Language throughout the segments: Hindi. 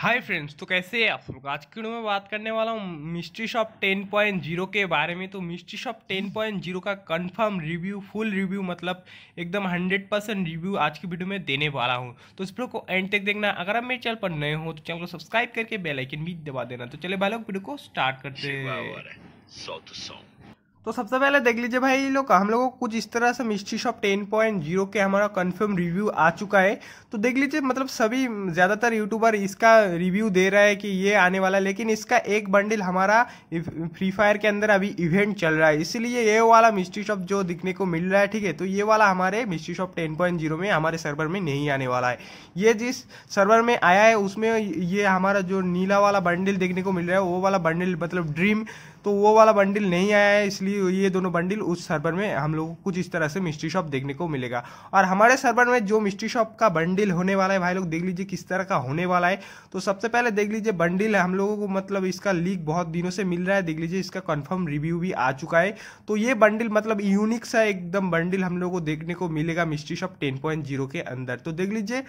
हाय फ्रेंड्स तो कैसे हैं आप लोग आज की वीडियो में बात करने वाला हूँ मिस्ट्री शॉप 10.0 के बारे में तो मिस्ट्री शॉप 10.0 का कंफर्म रिव्यू फुल रिव्यू मतलब एकदम 100 परसेंट रिव्यू आज की वीडियो में देने वाला हूँ तो इस वीडियो को एंड तक देखना अगर आप मेरे चैनल पर नए हो तो चैनल को सब्सक्राइब करके बेलाइकन भी दबा देना तो चले भाई लोग वीडियो को स्टार्ट करते हैं तो सबसे पहले देख लीजिए भाई लोग हम लोगों को कुछ इस तरह से mystery shop ten point zero के हमारा कंफर्म रिव्यू आ चुका है तो देख लीजिए मतलब सभी ज़्यादातर यूट्यूबर इसका रिव्यू दे रहा है कि ये आने वाला है लेकिन इसका एक बंडल हमारा फ्री फायर के अंदर अभी इवेंट चल रहा है इसीलिए ये वाला मिस्ट्री शॉप जो दिखने को मिल रहा है ठीक है तो ये वाला हमारे mystery shop ten point zero में हमारे सर्वर में नहीं आने वाला है ये जिस सर्वर में आया है उसमें ये हमारा जो नीला वाला बंडल देखने को मिल रहा है वो वाला बंडल मतलब ड्रीम तो वो वाला बंडल नहीं आया है इसलिए इसलिए ये दोनों बंडल उस सर्वर में हम लोगों को कुछ इस तरह से मिस्ट्री शॉप देखने को मिलेगा और हमारे सर्वर में जो मिस्ट्री शॉप का बंडल होने वाला है भाई लोग देख लीजिए किस तरह का होने वाला है तो सबसे पहले देख लीजिए बंडल हम लोगों को मतलब इसका लीक बहुत दिनों से मिल रहा है देख लीजिए इसका कन्फर्म रिव्यू भी आ चुका है तो ये बंडल मतलब यूनिक सा एकदम बंडल हम लोग को देखने को मिलेगा मिस्ट्री शॉप टेन के अंदर तो देख लीजिए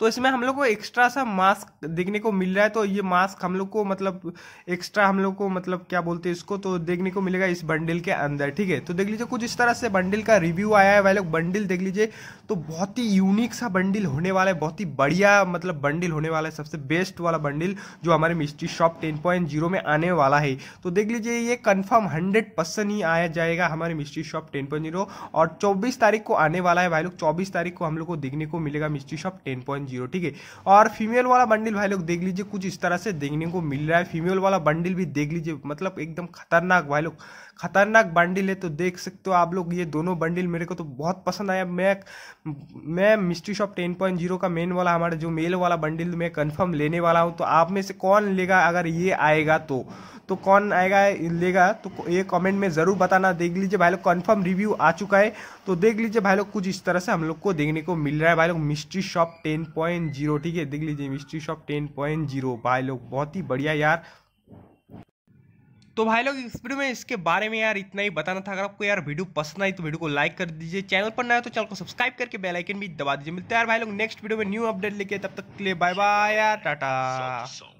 तो इसमें हम लोग को एक्स्ट्रा सा मास्क देखने को मिल रहा है तो ये मास्क हम लोग को मतलब एक्स्ट्रा हम लोग को मतलब क्या बोलते हैं इसको तो देखने को मिलेगा इस बंडल के अंदर ठीक है तो देख लीजिए कुछ इस तरह से बंडल का रिव्यू आया है वह लोग बंडल देख लीजिए तो बहुत ही यूनिक सा बंडल होने वाला है बहुत ही बढ़िया मतलब बंडल होने वाला है सबसे बेस्ट वाला बंडल जो हमारे mystery shop ten point zero में आने वाला है तो देख लीजिए ये कन्फर्म हंड्रेड परसेंट ही आया जाएगा हमारे mystery shop ten point zero और चौबीस तारीख को आने वाला है भाई लोग चौबीस तारीख को हम लोग को देखने को मिलेगा mystery shop ten point zero ठीक है और फीमेल वाला बंडल भाई लोग देख लीजिए कुछ इस तरह से देखने को मिल रहा है फीमेल वाला बंडल भी देख लीजिए मतलब एकदम खतरनाक भाई लोग खतरनाक बंडल है तो देख सकते हो आप लोग ये दोनों बंडल मेरे को तो बहुत पसंद आया मैं मैं mystery shop ten point zero का मेन वाला हमारा जो मेल वाला बंडल मैं कंफर्म लेने वाला हूँ तो आप में से कौन लेगा अगर ये आएगा तो तो कौन आएगा लेगा तो ये कमेंट में ज़रूर बताना देख लीजिए भाई लोग कन्फर्म रिव्यू आ चुका है तो देख लीजिए भाई लोग कुछ इस तरह से हम लोग को देखने को मिल रहा है भाई लोग मिस्ट्री शॉप पॉइंट जीरो ठीक है देख लीजिए mystery shop ten point zero भाई लोग बहुत ही बढ़िया यार तो भाई लोग इस वीडियो में इसके बारे में यार इतना ही बताना था अगर आपको यार वीडियो पसंद आई तो वीडियो को लाइक कर दीजिए चैनल पर नया तो चैनल को सब्सक्राइब करके बेल आइकन भी दबा दीजिए मिलते हैं यार भाई लोग नेक्स्ट वीडियो में न्यू अपडेट लेके तब तक के लिए बाय बाय यार टाटा